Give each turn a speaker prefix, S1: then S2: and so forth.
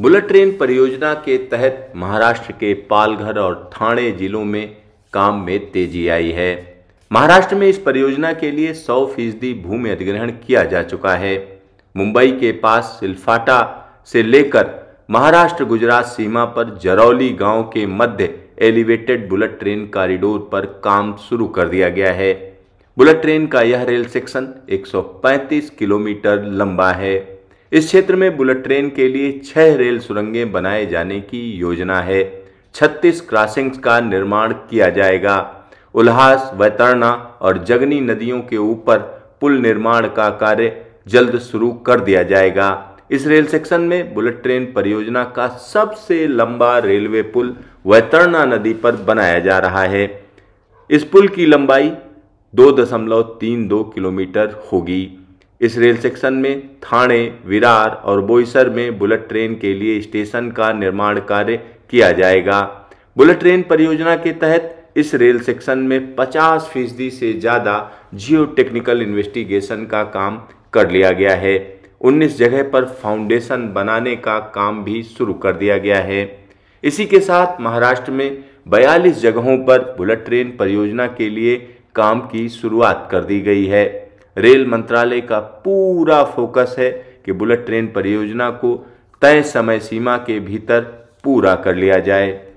S1: bullet train परियोजना के तहत महाराष्ट्र के पालघर और ठाणे जिलों में काम में तेजी आई है महाराष्ट्र में इस परियोजना के लिए 100 फीसदी भूमि अधिग्रहण किया जा चुका है मुंबई के पास सिल्फाटा से लेकर महाराष्ट्र गुजरात सीमा पर जरौली गांव के मध्य एलिवेटेड बुलेट ट्रेन कॉरिडोर पर काम शुरू कर दिया गया है बुलेट ट्रेन का यह रेल सेक्शन 135 किलोमीटर लंबा है इस क्षेत्र में बुलेट ट्रेन के लिए छह रेल सुरंगें बनाए जाने की योजना है छत्तीस क्रॉसिंग्स का निर्माण किया जाएगा उल्हास वैतरणा और जगनी नदियों के ऊपर पुल निर्माण का कार्य जल्द शुरू कर दिया जाएगा इस रेल सेक्शन में बुलेट ट्रेन परियोजना का सबसे लंबा रेलवे पुल वैतरणा नदी पर बनाया जा रहा है इस पुल की लंबाई दो दशमलव तीन दो किलोमीटर होगी इस रेल सेक्शन में थाने विरार और बोईसर में बुलेट ट्रेन के लिए स्टेशन का निर्माण कार्य किया जाएगा बुलेट ट्रेन परियोजना के तहत इस रेल सेक्शन में 50 फीसदी से ज़्यादा जियो टेक्निकल इन्वेस्टिगेशन का काम कर लिया गया है 19 जगह पर फाउंडेशन बनाने का काम भी शुरू कर दिया गया है इसी के साथ महाराष्ट्र में 42 जगहों पर बुलेट ट्रेन परियोजना के लिए काम की शुरुआत कर दी गई है रेल मंत्रालय का पूरा फोकस है कि बुलेट ट्रेन परियोजना को तय समय सीमा के भीतर पूरा कर लिया जाए